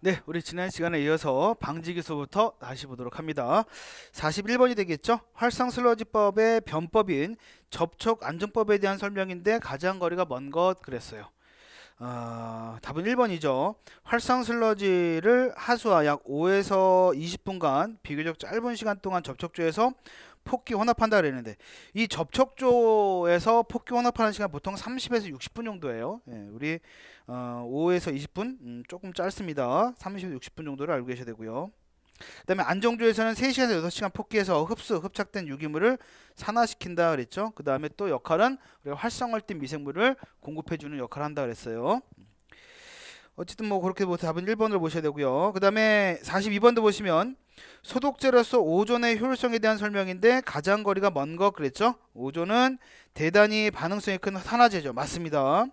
네, 우리 지난 시간에 이어서 방지기수부터 다시 보도록 합니다. 41번이 되겠죠? 활성슬러지법의 변법인 접촉안정법에 대한 설명인데 가장 거리가 먼 것 그랬어요. 어, 답은 1번이죠. 활성슬러지를 하수와 약 5에서 20분간 비교적 짧은 시간 동안 접촉조에서 폭기 혼합한다 그랬는데 이 접촉조에서 폭기 혼합하는 시간 보통 30에서 60분 정도예요. 예, 우리 어, 5에서 20분 음, 조금 짧습니다. 30에서 60분 정도를 알고 계셔야 되고요. 그 다음에 안정조에서는 3시간에서 6시간 폭기에서 흡수, 흡착된 유기물을 산화시킨다 그랬죠. 그 다음에 또 역할은 우리가 활성화된 미생물을 공급해주는 역할을 한다 그랬어요. 어쨌든 뭐 그렇게 뭐 답은 1번으로 보셔야 되고요. 그 다음에 42번도 보시면 소독제로서 오존의 효율성에 대한 설명인데 가장 거리가 먼 것 그랬죠? 오존은 대단히 반응성이 큰 산화제죠. 맞습니다.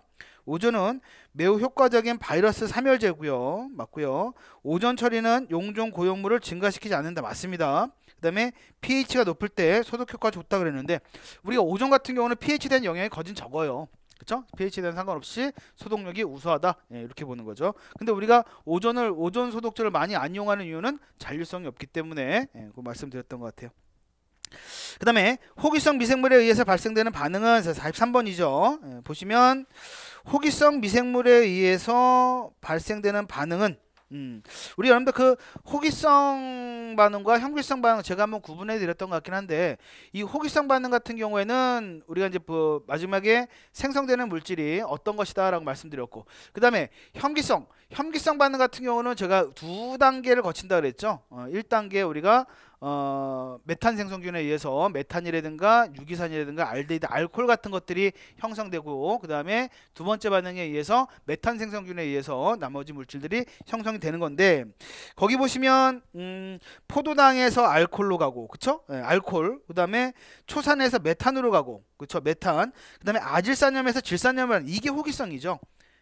오존은 매우 효과적인 바이러스 삼열제고요. 맞고요. 오존 처리는 용종 고용물을 증가시키지 않는다. 맞습니다. 그다음에 pH가 높을 때 소독 효과 좋다 그랬는데 우리가 오존 같은 경우는 pH 된 영향이 거진 적어요. 그렇죠 p h 에 대한 상관없이 소독력이 우수하다 예, 이렇게 보는 거죠. 근데 우리가 오존을 오존 소독제를 많이 안 이용하는 이유는 잔류성이 없기 때문에 예, 그 말씀드렸던 것 같아요. 그 다음에 호기성 미생물에 의해서 발생되는 반응은 43번이죠. 예, 보시면 호기성 미생물에 의해서 발생되는 반응은 음, 우리 여러분들 그 호기성 반응과 형비성 반응 제가 한번 구분해 드렸던 것 같긴 한데 이 호기성 반응 같은 경우에는 우리가 이제 그 마지막에 생성되는 물질이 어떤 것이다라고 말씀드렸고 그 다음에 혐기성 혐기성 반응 같은 경우는 제가 두 단계를 거친다 그랬죠 어, 1단계 우리가 어, 메탄 생성균에 의해서 메탄이라든가 유기산이라든가 알데이드 알콜 같은 것들이 형성되고 그 다음에 두 번째 반응에 의해서 메탄 생성균에 의해서 나머지 물질들이 형성이 되는 건데 거기 보시면 음, 포도당에서 알콜로 가고 그쵸? 네, 알콜 그 다음에 초산에서 메탄으로 가고 그쵸? 메탄 그 다음에 아질산염에서 질산염은 이게 호기성이죠.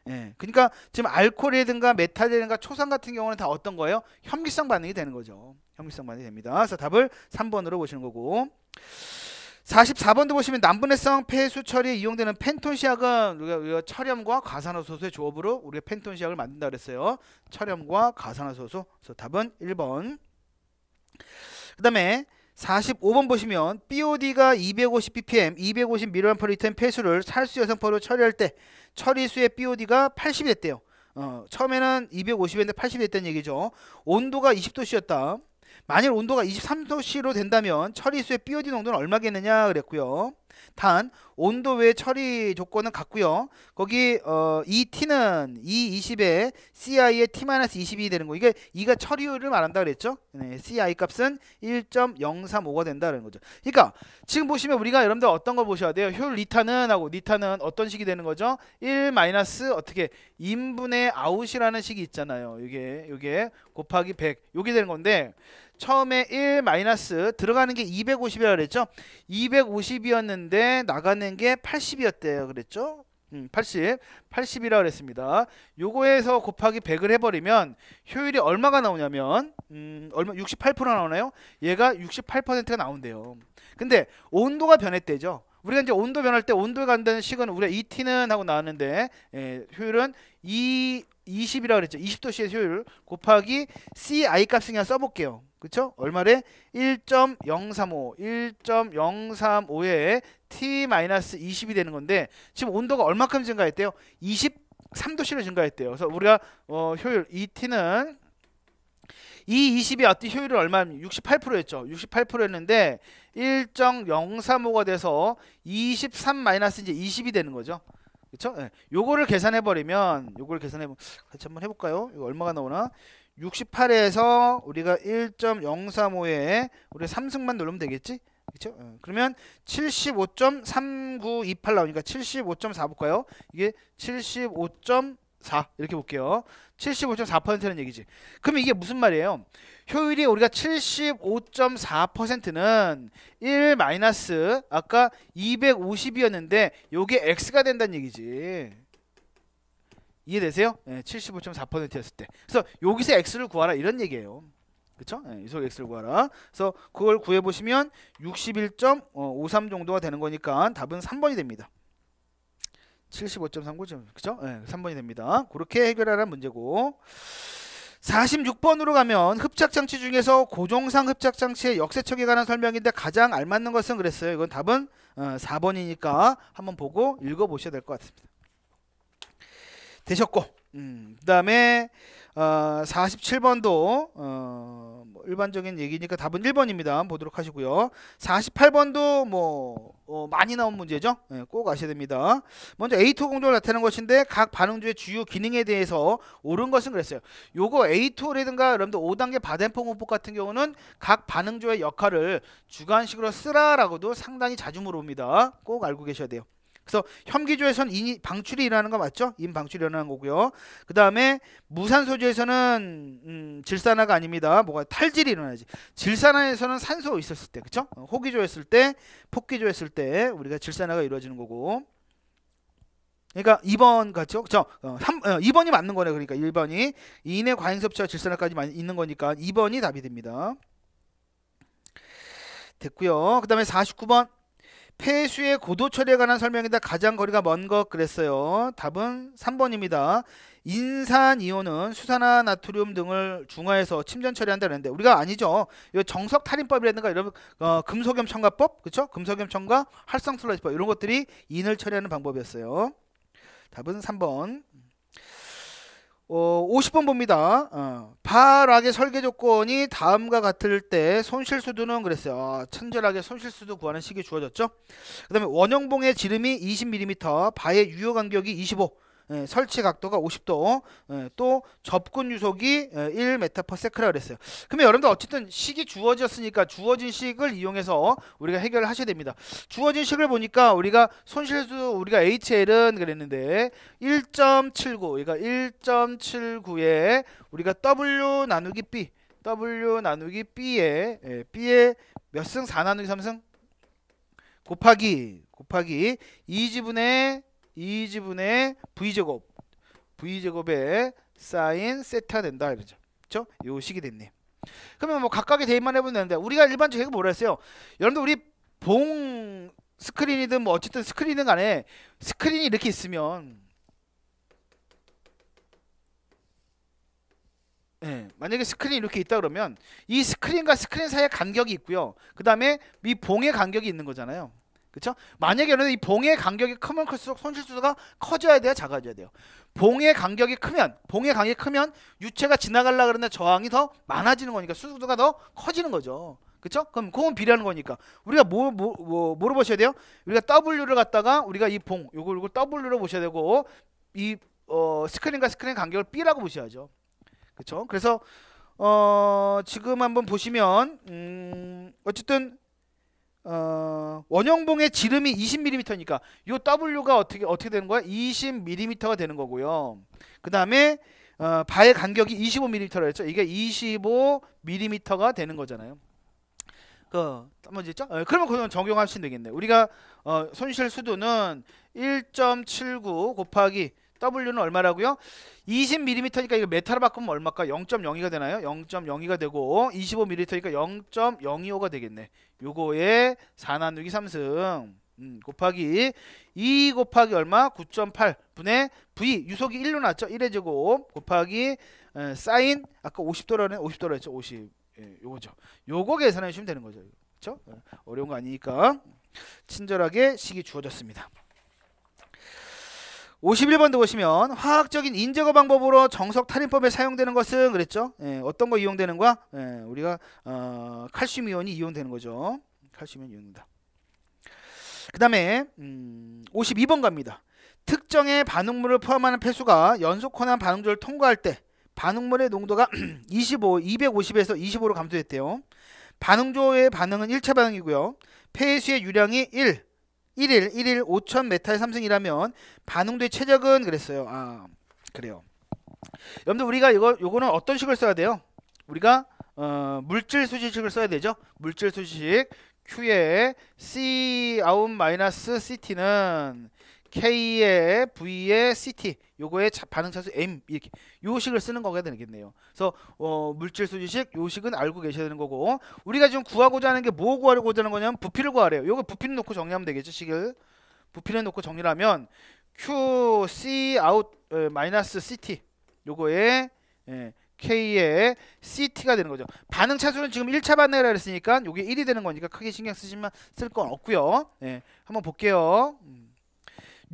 예. 그러니까 지금 알코올이라든가 메탄이라든가 초산 같은 경우는 다 어떤 거예요? 혐기성 반응이 되는 거죠. 형식성만이 됩니다. 그래서 답을 3번으로 보시는 거고 44번도 보시면 남분해성 폐수 처리에 이용되는 펜톤 시약은 우리가, 우리 철염과 가산화소소의 조합으로 우리가 펜톤 시약을 만든다 그랬어요. 철염과 가산화소소. 그래서 답은 1번. 그다음에 45번 보시면 BOD가 250ppm, 250ml/L인 폐수를 살수 여성포로 처리할 때 처리수의 BOD가 80이 됐대요. 어, 처음에는 250인데 80이 됐다는 얘기죠. 온도가 20도씨였다. 만일 온도가 23도씨로 된다면 처리수의 BOD 농도는 얼마겠느냐 그랬고요. 단 온도 외 처리 조건은 같고요. 거기 어, 이 t는 e 20에 ci의 t-22이 되는 거. 이게 이가 처리율을 말한다 그랬죠? 네, ci 값은 1.035가 된다는 거죠. 그러니까 지금 보시면 우리가 여러분들 어떤 걸 보셔야 돼요? 효 리타는 하고 리타는 어떤 식이 되는 거죠? 1 마이너스 어떻게 인분의 아웃이라는 식이 있잖아요. 이게 이게 곱하기 100. 요게 되는 건데 처음에 1 마이너스 들어가는 게 250이라 그랬죠. 250이었는데 나가는 게 80이었대요. 그랬죠. 음, 80, 80이라 고 그랬습니다. 요거에서 곱하기 100을 해버리면 효율이 얼마가 나오냐면 음, 얼마 68% 나오나요? 얘가 68%가 나온대요. 근데 온도가 변했대죠. 우리가 이제 온도 변할 때 온도에 관된 식은 우리가 ET는 하고 나왔는데 예, 효율은 이 20이라고 그랬죠. 20도씨의 효율 곱하기 CI 값은 그냥 써볼게요. 그쵸? 얼마래? 1.035, 1.035에 T-20이 되는 건데 지금 온도가 얼마큼 증가했대요? 23도씨로 증가했대요. 그래서 우리가 어, 효율 ET는 이 20이 어때 효율은 얼마? 68%였죠. 68%였는데 1.035가 돼서 23 20이 되는 거죠. 그렇죠? 요거를 계산해 버리면 요걸 계산해 보 같이 한번 해 볼까요? 이거 얼마가 나오나? 68에서 우리가 1.035에 우리 3승만 누르면 되겠지? 그렇죠? 어. 그러면 75.3928 나오니까 75.4 볼까요? 이게 75. 4 이렇게 볼게요. 75.4%는 얘기지. 그럼 이게 무슨 말이에요? 효율이 우리가 75.4%는 1 마이너스 아까 250이었는데 요게 x가 된다는 얘기지. 이해되세요? 네, 예, 75.4%였을 때. 그래서 여기서 x를 구하라 이런 얘기예요. 그쵸? 예, 이속 x를 구하라. 그래서 그걸 구해보시면 61.53 어, 정도가 되는 거니까 답은 3번이 됩니다. 75.39점. 그죠? 네, 예, 3번이 됩니다. 그렇게 해결하란 문제고 46번으로 가면 흡착장치 중에서 고정상 흡착장치의 역세척에 관한 설명인데 가장 알맞는 것은 그랬어요. 이건 답은 4번이니까 어, 한번 보고 읽어보셔야 될 것 같습니다. 되셨고 음, 그 다음에 어, 47번도 어, 뭐 일반적인 얘기니까 답은 1번입니다. 보도록 하시고요. 48번도 뭐 어, 많이 나온 문제죠. 네, 꼭 아셔야 됩니다. 먼저 A2 공조를 나타내는 것인데 각반응주의 주요 기능에 대해서 옳은 것은 그랬어요. 이거 A2라든가 여러분들 5단계 바덴퐁 호법 같은 경우는 각반응주의 역할을 주관식으로 쓰라라고도 상당히 자주 물어봅니다. 꼭 알고 계셔야 돼요. 그래서 현기조에선 인 방출이 일어나는 거 맞죠? 인 방출이 일어나는 거고요. 그 다음에 무산소조에서는 음, 질산화가 아닙니다. 뭐가 탈질이 일어나지. 질산화에서는 산소 있었을 때, 그쵸? 어, 호기조였을 때, 폭기조였을 때 우리가 질산화가 이루어지는 거고. 그러니까 2번 같죠? 그쵸? 어, 3, 어, 2번이 맞는 거네. 그러니까 1번이 인의 과잉 섭취와 질산화까지 많이 있는 거니까 2번이 답이 됩니다. 됐고요. 그 다음에 49번 폐수의 고도처리에 관한 설명이다. 가장 거리가 먼 것 그랬어요. 답은 3번입니다. 인산이온은 수산화 나트륨 등을 중화해서 침전 처리한다 는데 우리가 아니죠. 이 정석 탈인법이라든가 이런 어, 금속염 첨가법, 그렇죠? 금속염 첨가, 활성 슬러지법 이런 것들이 인을 처리하는 방법이었어요. 답은 3번. 어, 50번 봅니다. 어, 발악의 설계 조건이 다음과 같을 때 손실수두는 그랬어요. 아, 천절하게 손실수두 구하는 식이 주어졌죠. 그 다음에 원형봉의 지름이 20mm, 바의 유효 간격이 25, 예, 설치 각도가 50도 예, 또 접근 유속이 예, 1 m s 라 그랬어요 그러면 여러분들 어쨌든 식이 주어졌으니까 주어진 식을 이용해서 우리가 해결을 하셔야 됩니다 주어진 식을 보니까 우리가 손실수 우리가 HL은 그랬는데 1.79 그러니까 1.79에 우리가 W 나누기 B W 나누기 B에 예, B에 몇 승? 4 나누기 3승? 곱하기 곱하기 2지분의 이지분의 V제곱 V제곱에 사인 세타 된다 이러죠. 그렇죠? 요 식이 됐네. 그러면 뭐 각각의 대입만 해보면 되는데 우리가 일반적인 게 뭐라 했어요? 여러분들 우리 봉 스크린이든 뭐 어쨌든 스크린이든 간에 스크린이 이렇게 있으면 네, 만약에 스크린이 이렇게 있다 그러면 이 스크린과 스크린 사이의 간격이 있고요. 그 다음에 이 봉의 간격이 있는 거잖아요. 그렇죠? 만약에 여러분 이 봉의 간격이 크면 클수록 손실수가 커져야 돼요, 작아져야 돼요. 봉의 간격이 크면 봉의 간격이 크면 유체가 지나가려 그러는데 저항이 더 많아지는 거니까 수수도가 더 커지는 거죠. 그렇죠? 그럼 그건 비례하는 거니까 우리가 뭐, 뭐, 뭐 물어보셔야 돼요. 우리가 W를 갖다가 우리가 이 봉, 요걸 요걸 W로 보셔야 되고 이 어, 스크린과 스크린 간격을 B라고 보셔야죠. 그렇죠? 그래서 어, 지금 한번 보시면 음, 어쨌든 어, 원형봉의 지름이 20mm니까 이 W가 어떻게 어떻게 되는 거야? 20mm가 되는 거고요. 그 다음에 어, 바의 간격이 25mm라 했죠. 이게 25mm가 되는 거잖아요. 그 한번 있죠? 어, 그러면 그건 적용할수면 되겠네. 우리가 어, 손실 수도는1.79 곱하기 W는 얼마라고요? 20mm니까 이거 메타로 바꾸면 얼마일까? 0.02가 되나요? 0.02가 되고 25mm니까 0.025가 되겠네. 요거에 4 나누기 3승 음, 곱하기 2 곱하기 얼마? 9.8 분의 V 유속이 1로 났죠 1의 제곱 곱하기 에, 어, 사인 아까 50도라는 50도라 했죠? 50 예, 요거죠. 요거 계산해 주시면 되는 거죠. 그렇죠? 어려운 거 아니니까 친절하게 식이 주어졌습니다. 51번도 보시면 화학적인 인제거 방법으로 정석 탈인법에 사용되는 것은 그랬죠. 예, 어떤 거 이용되는 거야? 예, 우리가 어, 칼슘 이온이 이용되는 거죠. 칼슘 이온 이용된다. 그 다음에 음, 52번 갑니다. 특정의 반응물을 포함하는 폐수가 연속혼합 반응조를 통과할 때 반응물의 농도가 25, 250에서 25로 감소했대요. 반응조의 반응은 1차 반응이고요. 폐수의 유량이 1, 1일 1일 5 0 0 0메타의 삼승이라면 반응도의 최적은 그랬어요. 아 그래요. 여러분들 우리가 이거 요거는 어떤 식을 써야 돼요? 우리가 어, 물질 수지식을 써야 되죠. 물질 수지식 Q의 C 아웃 마이너스 CT는 K의 V의 CT 요거의 반응차수 M 이렇게 요식을 쓰는 거가 되겠네요. 그래서 어, 물질 수지식 요식은 알고 계셔야 되는 거고 우리가 지금 구하고자 하는 게 뭐 구하고자 하는 거냐면 부피를 구하래요. 요거 부피를 놓고 정리하면 되겠죠. 식을 부피를 놓고 정리를 하면 Q C 아웃 마이너스 CT 요거의 에, 예, K의 CT가 되는 거죠. 반응 차수는 지금 1차 반응이라 그랬으니까 요게 1이 되는 거니까 크게 신경 쓰시면 쓸건 없고요. 예, 한번 볼게요. 음.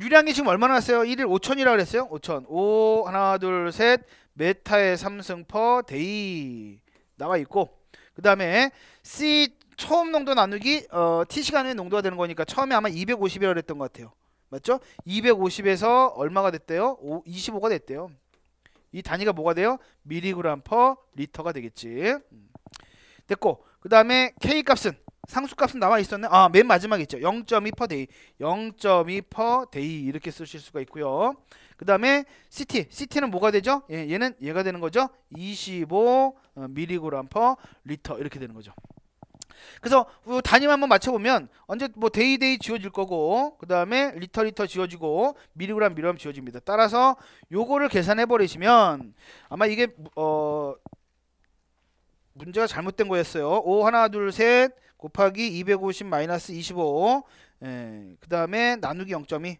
유량이 지금 얼마나 왔어요? 1일 5천이라고 그랬어요? 5천. 5 하나 둘셋 메타의 3승퍼 데이 나와 있고 그 다음에 C 처음 농도 나누기 어, T 시간의 농도가 되는 거니까 처음에 아마 250이라고 그랬던 것 같아요. 맞죠? 250에서 얼마가 됐대요? 오, 25가 됐대요. 이 단위가 뭐가 돼요? 미리그램 퍼 리터가 되겠지. 음. 됐고 그 다음에 K 값은 상수값은 나와 있었네. 아, 맨 마지막에 있죠. 0.2 per day. 0.2 per day 이렇게 쓰실 수가 있고요. 그다음에 CT. CT는 뭐가 되죠? 예, 얘는 얘가 되는 거죠. 25 mg per liter 이렇게 되는 거죠. 그래서 단위만 한번 맞춰보면 언제 뭐 데이 데이 지워질 거고 그 다음에 리터 리터 지워지고 미리그램 미리그램 지워집니다. 따라서 요거를 계산해 버리시면 아마 이게 어 문제가 잘못된 거였어요. 5 하나 둘셋 곱하기 250 마이너스 25그 예, 다음에 나누기 0.2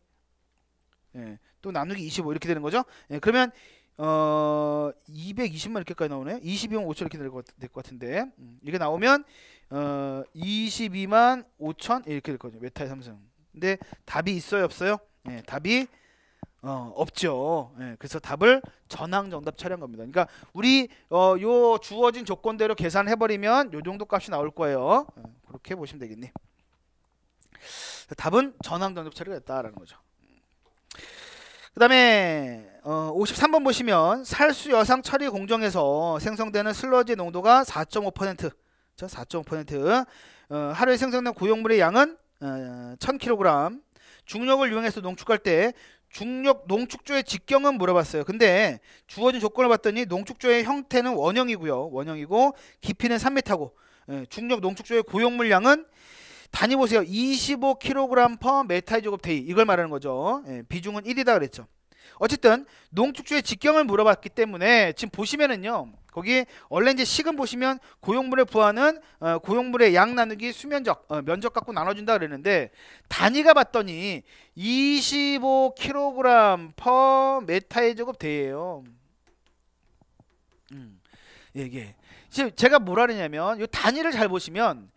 예, 또 나누기 25 이렇게 되는 거죠. 예, 그러면 어 220만 이렇게까지 나오네요. 22만 5천 이렇게 될것 될것 같은데 음, 이게 나오면 어 22만 5천 이렇게 될 거죠. 메타의 삼성. 근데 답이 있어요 없어요? 예, 답이 어, 없죠. 예, 그래서 답을 전항 정답 차량 겁니다. 그러니까 우리 어, 요 주어진 조건대로 계산해 버리면 요 정도 값이 나올 거예요. 예, 그렇게 보시면 되겠네 답은 전항 정답 차량가었다라는 거죠. 그다음에 어, 53번 보시면 살수 여상 처리 공정에서 생성되는 슬러지 농도가 4.5%, 저 4.5%. 어, 하루에 생성된 고용물의 양은 어, 1,000kg. 중력을 이용해서 농축할 때 중력 농축조의 직경은 물어봤어요. 근데 주어진 조건을 봤더니 농축조의 형태는 원형이고요. 원형이고 깊이는 3m고 예, 중력 농축조의 고용물량은 단위 보세요. 25kg per 메타의 제곱 데이 이걸 말하는 거죠. 예, 비중은 1이다 그랬죠. 어쨌든 농축조의 직경을 물어봤기 때문에 지금 보시면은요. 거기 원래 이제 식은 보시면 고용물의 부하는 어, 고용물의 양 나누기 수면적 어, 면적 갖고 나눠준다 그랬는데 단위가 봤더니 25kg per 메타의 제곱 대예요. 음, 예, 이게 제가 뭐라 그러냐면 이 단위를 잘 보시면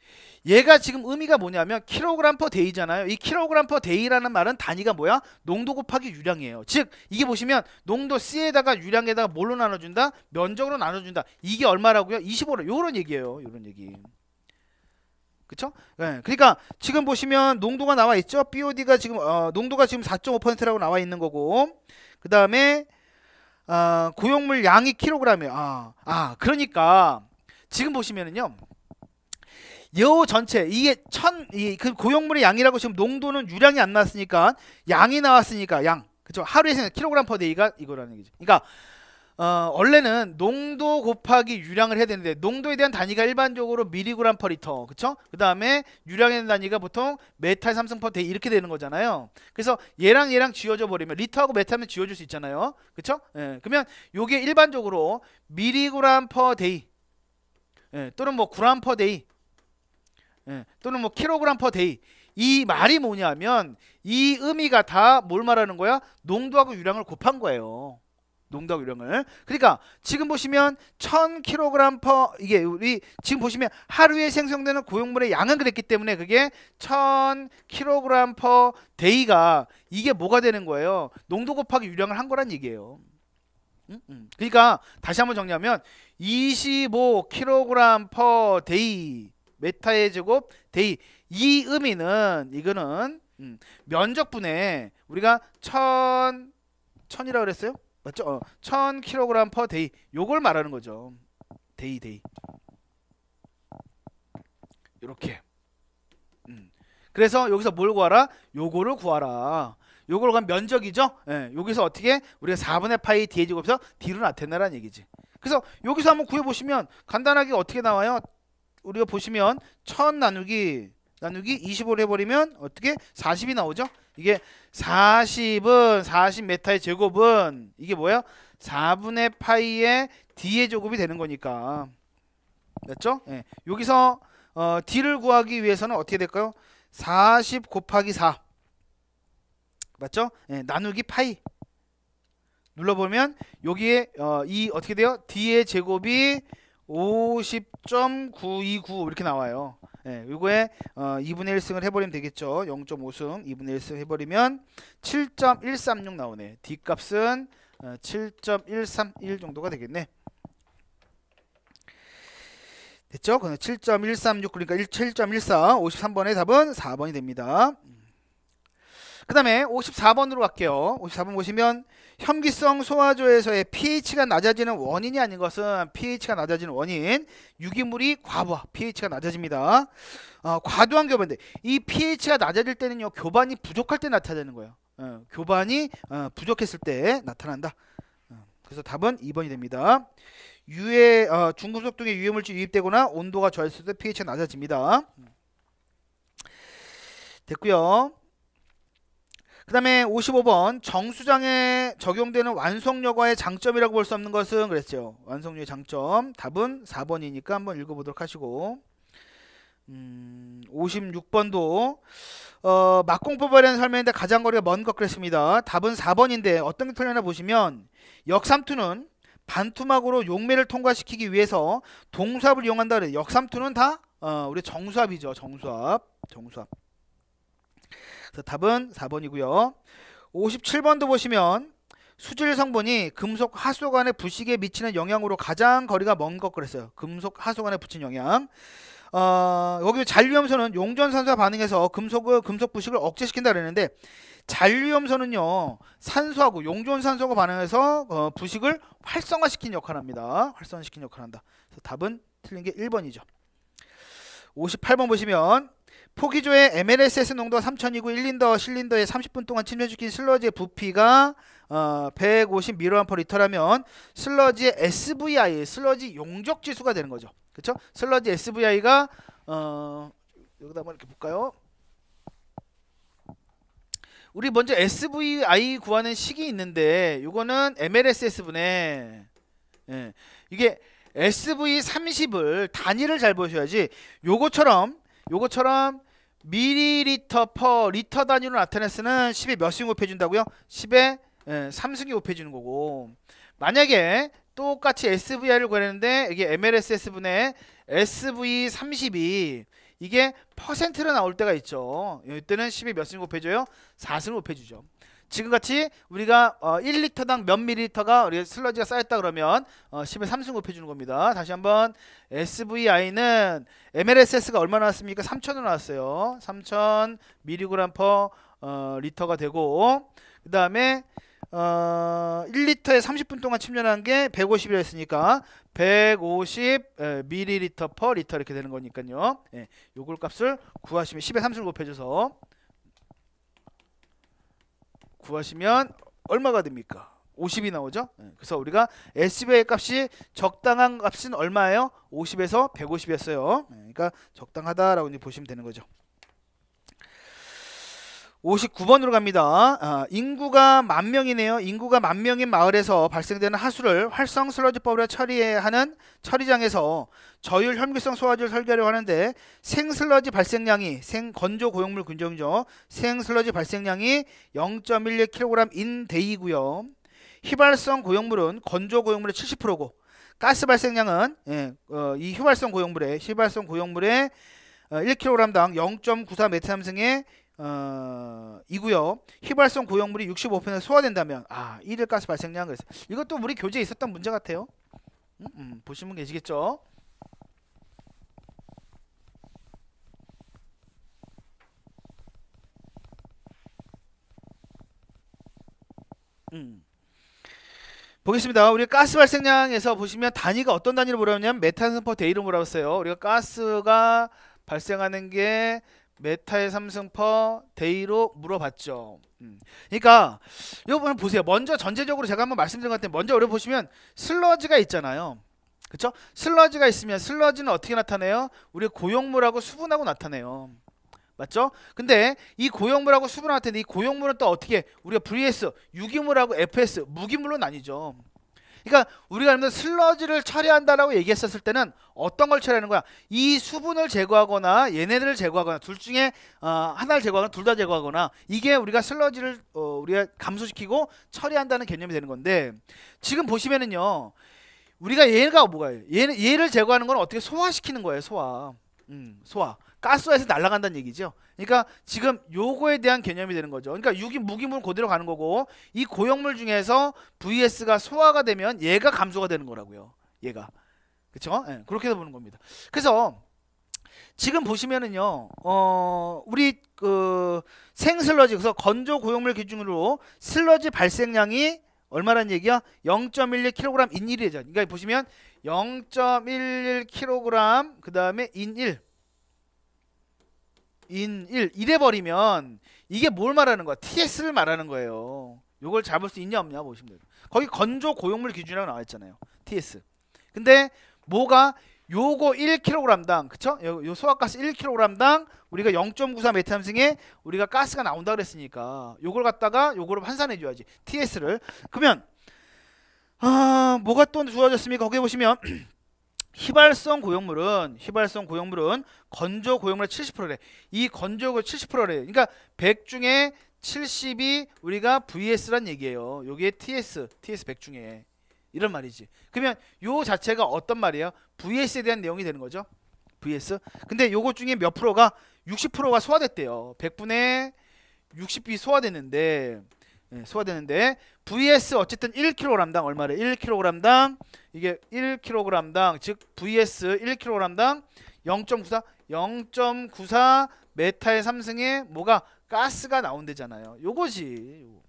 얘가 지금 의미가 뭐냐면 킬로그램 퍼 데이잖아요. 이 킬로그램 퍼 데이라는 말은 단위가 뭐야? 농도 곱하기 유량이에요. 즉 이게 보시면 농도 C에다가 유량에다가 뭘로 나눠준다? 면적으로 나눠준다. 이게 얼마라고요? 25로 요런 얘기예요. 요런 얘기. 그쵸? 네. 그러니까 지금 보시면 농도가 나와 있죠. BOD가 지금 어, 농도가 지금 4.5%라고 나와 있는 거고 그 다음에 어, 아, 고용물 양이 킬로그램이에요. 아, 아 그러니까 지금 보시면은요. 여우 전체 이게 천이그 고용물의 양이라고 지금 농도는 유량이 안 나왔으니까 양이 나왔으니까 양 그죠 하루에 생각 킬로그램 퍼 데이가 이거라는 거죠. 그러니까 어, 원래는 농도 곱하기 유량을 해야 되는데 농도에 대한 단위가 일반적으로 미리그램 퍼 리터 그쵸? 그 다음에 유량에 대한 단위가 보통 메탈 삼성 퍼 데이 이렇게 되는 거잖아요 그래서 얘랑 얘랑 지워져 버리면 리터하고 메탈은 지워질수 있잖아요 그쵸? 예, 그러면 요게 일반적으로 미리그램 퍼 데이 예, 또는 뭐 그램 퍼 데이 예, 또는 뭐 킬로그램 퍼 데이 이 말이 뭐냐면 이 의미가 다 뭘 말하는 거야? 농도하고 유량을 곱한 거예요. 농도하고 유량을. 그러니까 지금 보시면 1000kg 퍼 이게 우리 지금 보시면 하루에 생성되는 고용물의 양은 그랬기 때문에 그게 1000kg 퍼 데이가 이게 뭐가 되는 거예요? 농도 곱하기 유량을 한 거란 얘기예요. 그러니까 다시 한번 정리하면 25kg 퍼 데이 메타의 지곱 데이 이 의미는 이거는 음, 면적분에 우리가 천 천이라 고 그랬어요? 맞죠? 어, 천 킬로그램 퍼 데이 요걸 말하는 거죠. 데이 데이 이렇게 음. 그래서 여기서 뭘 구하라? 요거를 구하라. 요걸 가 면적이죠. 면 예, 여기서 어떻게 우리가 4분의 파이 d의 지곱해서 d로 나타내라는 얘기지. 그래서 여기서 한번 구해보시면 간단하게 어떻게 나와요? 우리가 보시면 1000 나누기 나누기 25를 해버리면 어떻게 40이 나오죠? 이게 40은 40메타의 제곱은 이게 뭐야? 4분의 파이의 d의 제곱이 되는 거니까 맞죠? 예. 여기서 어, d를 구하기 위해서는 어떻게 될까요? 40 곱하기 4 맞죠? 예, 나누기 파이 눌러보면 여기에 어, 이 어떻게 돼요? d의 제곱이 50.929 이렇게 나와요. 예, 이거에 어, 2분의 1승을 해버리면 되겠죠. 0.5승 2분의 1승 해버리면 7.136 나오네. D값은 어, 7.131 정도가 되겠네. 됐죠? 7.136 그러니까 7.14 53번의 답은 4번이 됩니다. 그 다음에 54번으로 갈게요. 54번 보시면 혐기성 소화조에서의 pH가 낮아지는 원인이 아닌 것은 pH가 낮아지는 원인 유기물이 과부하 pH가 낮아집니다. 어, 과도한 교반인데 이 pH가 낮아질 때는요 교반이 부족할 때 나타나는 거예요. 어, 교반이 어, 부족했을 때 나타난다. 어, 그래서 답은 2번이 됩니다. 유해 어, 중금속 등의 유해물질 유입되거나 온도가 저했을 때 pH가 낮아집니다. 음. 됐고요. 그 다음에 55번 정수장에 적용되는 완성여과의 장점이라고 볼 수 없는 것은 그랬죠. 완성여의 장점 답은 4번이니까 한번 읽어보도록 하시고 음, 56번도 어, 막공법에 라는 설명인데 가장거리가 먼 것 그랬습니다. 답은 4번인데 어떤 게 틀렸나 보시면 역삼투는 반투막으로 용매를 통과시키기 위해서 동수합을 이용한다 그래. 역삼투는 다 어, 우리 정수합이죠정수합정수합 그래서 답은 4번이고요. 57번도 보시면 수질 성분이 금속 하수관의 부식에 미치는 영향으로 가장 거리가 먼 것 그랬어요. 금속 하수관에 붙인 영향. 어, 여기 잔류염소는 용전산소 반응해서 금속을 금속 부식을 억제시킨다 그랬는데 잔류염소는요 산소하고 용전산소가 반응해서 어, 부식을 활성화시킨 역할을 합니다. 활성화시킨 역할을 한다. 그래서 답은 틀린 게 1번이죠. 58번 보시면 포기조의 MLSS 농도가 3000이고 1린더 실린더에 30분 동안 침해시킨 슬러지의 부피가 어, 150 미로암퍼리터라면 슬러지의 SVI, 슬러지 용적 지수가 되는 거죠. 그렇죠? 슬러지 SVI가 어, 여기다 한번 이렇게 볼까요? 우리 먼저 SVI 구하는 식이 있는데 이거는 MLSS 분의 예, 이게 SV30을 단위를 잘 보셔야지 요거처럼 요거처럼 미리리터 퍼 리터 단위로 나타냈으는 10에 몇씩 곱해준다고요? 10에 3승이 예, 곱해주는 거고 만약에 똑같이 s v r 를 구했는데 이게 MLSS분의 SV32 이게 퍼센트로 나올 때가 있죠. 이때는 10에 몇승 곱해줘요? 4승 을 곱해주죠. 지금같이 우리가 어 1리터당 몇 밀리터가 우리 슬러지가 쌓였다 그러면 어1 0에 3승 곱해주는 겁니다. 다시 한번 SVI는 MLSS가 얼마 나왔습니까? 3,000으로 나왔어요. 3,000 미리그램 퍼 어, 리터가 되고 그 다음에 어, 1리터에 30분 동안 침전한 게 150이라 했으니까 150 예, 밀리리터 퍼 리터 이렇게 되는 거니까요. 예, 요걸 값을 구하시면 10에 3승 곱해줘서 구하시면 얼마가 됩니까? 50이 나오죠. 네, 그래서 우리가 SB의 값이 적당한 값은 얼마예요? 50에서 150이었어요. 그러니까 적당하다라고 보시면 되는 거죠. 59번으로 갑니다. 아, 인구가 만 명이네요. 인구가 만 명인 마을에서 발생되는 하수를 활성 슬러지법으로 처리하는 처리장에서 저율 현기성 소화제를 설계하려고 하는데 생슬러지 발생량이 생건조 고용물 근종이죠. 생슬러지 발생량이 0.11kg인 데이고요. 휘발성 고용물은 건조 고용물의 70%고 가스 발생량은 예, 어, 이 휘발성 고용물의 휘발성 고용물의 1kg당 어, 0.94 메탄 함의 어, 이고요. 휘발성 고형물이 65% 소화된다면 아 1일 가스 발생량 그래서 이것도 우리 교재에 있었던 문제 같아요. 음, 음, 보시면 계시겠죠. 음. 보겠습니다. 우리 가스 발생량에서 보시면 단위가 어떤 단위를 물어보냐면 메탄 선포 데이를 물어봤어요. 우리가 가스가 발생하는 게 메타의 삼성퍼 데이로 물어봤죠. 음. 그러니까 요번 보세요. 먼저 전체적으로 제가 한번 말씀드린 것 같은데 먼저 우리 보시면 슬러지가 있잖아요. 그렇죠? 슬러지가 있으면 슬러지는 어떻게 나타내요? 우리 고용물하고 수분하고 나타내요. 맞죠? 근데 이 고용물하고 수분하고 나타내는이 고용물은 또 어떻게 우리가 VS 유기물하고 FS 무기물로 나뉘죠. 그러니까 우리가 여러 슬러지를 처리한다라고 얘기했었을 때는 어떤 걸 처리하는 거야? 이 수분을 제거하거나 얘네들을 제거하거나 둘 중에 어, 하나를 제거하거나 둘 다 제거하거나 이게 우리가 슬러지를 어, 우리가 감소시키고 처리한다는 개념이 되는 건데 지금 보시면은요. 우리가 얘가 뭐가 얘 얘를 제거하는 건 어떻게 소화시키는 거예요, 소화. 음, 소화. 가스화해서 날아간다는 얘기죠. 그러니까 지금 요거에 대한 개념이 되는 거죠. 그러니까 유기 무기물 그대로 가는 거고 이 고형물 중에서 VS가 소화가 되면 얘가 감소가 되는 거라고요. 얘가. 그렇죠? 네, 그렇게 해서 보는 겁니다. 그래서 지금 보시면은요, 어, 우리 그 생슬러지, 그래서 건조 고형물 기준으로 슬러지 발생량이 얼마란 얘기야? 0.11kg 인1이죠 그러니까 보시면 0.11kg 그 다음에 인 1. 인일 이래버리면 이게 뭘 말하는 거야? TS를 말하는 거예요. 요걸 잡을 수 있냐 없냐 보시면 돼요. 거기 건조 고용물 기준이라고 나와 있잖아요. TS. 근데 뭐가 요거 1kg당 그쵸? 요, 요 소화가스 1kg당 우리가 0.94메탄승에 우리가 가스가 나온다 그랬으니까 요걸 갖다가 요를 환산해 줘야지. TS를. 그러면 아, 뭐가 또 주어졌습니까? 거기 보시면 휘발성 고형물은 휘발성 고형물은 건조 고형물의 70%래. 이 건조고 70%래. 그러니까 100 중에 70이 우리가 VS란 얘기예요. 여기에 TS, TS 100 중에 이런 말이지. 그러면 요 자체가 어떤 말이에요? VS에 대한 내용이 되는 거죠. VS. 근데 요것 중에 몇 프로가 60%가 소화됐대요. 100분의 60이 소화됐는데 예, 소화되는데 vs 어쨌든 1kg당 얼마래? 1kg당 이게 1kg당 즉 vs 1kg당 0.94 0.94 메타의 삼승에 뭐가 가스가 나온대잖아요. 요거지. 요거.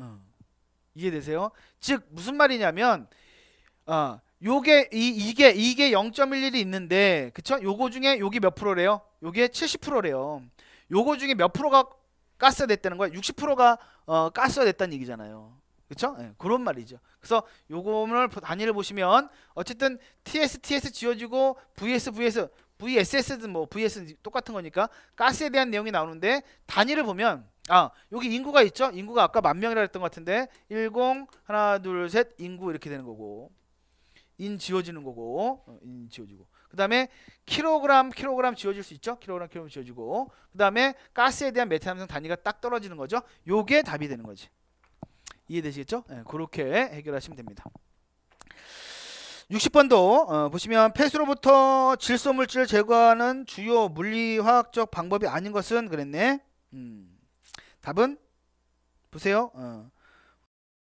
어. 이해되세요? 즉 무슨 말이냐면 어, 요게 이 이게 이게 0.11이 있는데 그쵸? 요거 중에 요게 몇 프로래요? 요게 70%래요. 요거 중에 몇 프로가 가스가 됐다는 거야 60%가 어, 가스가 됐다는 얘기잖아요 그쵸? 예, 그런 말이죠 그래서 요거를 단위를 보시면 어쨌든 TS TS 지워지고 VS VS VSS든 뭐 VS는 똑같은 거니까 가스에 대한 내용이 나오는데 단위를 보면 아 여기 인구가 있죠 인구가 아까 만 명이라 했던 것 같은데 10 하나 둘셋 인구 이렇게 되는 거고 인 지워지는 거고 어, 인 지워지고 그 다음에 킬로그램 킬로그램 지워질 수 있죠. 킬로그램 킬로그램 지워지고 그 다음에 가스에 대한 메타 함성 단위가 딱 떨어지는 거죠. 요게 답이 되는 거지. 이해되시겠죠? 네, 그렇게 해결하시면 됩니다. 60번도 어, 보시면 폐수로부터 질소물질을 제거하는 주요 물리화학적 방법이 아닌 것은 그랬네. 음. 답은 보세요. 어.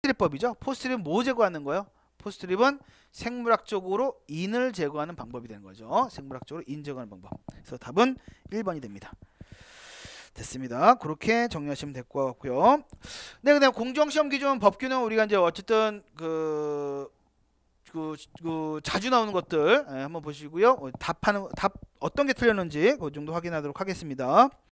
포스트립법이죠. 포스트립 뭐 제거하는 거예요? 포스트립은 생물학적으로 인을 제거하는 방법이 되는 거죠. 생물학적으로 인 제거하는 방법. 그래서 답은 1번이 됩니다. 됐습니다. 그렇게 정리하시면 될 것 같고요. 네, 그다음 공정시험 기준 법규는 우리가 이제 어쨌든 그, 그, 그 자주 나오는 것들 예, 한번 보시고요. 답하는 답 어떤 게 틀렸는지 그 정도 확인하도록 하겠습니다.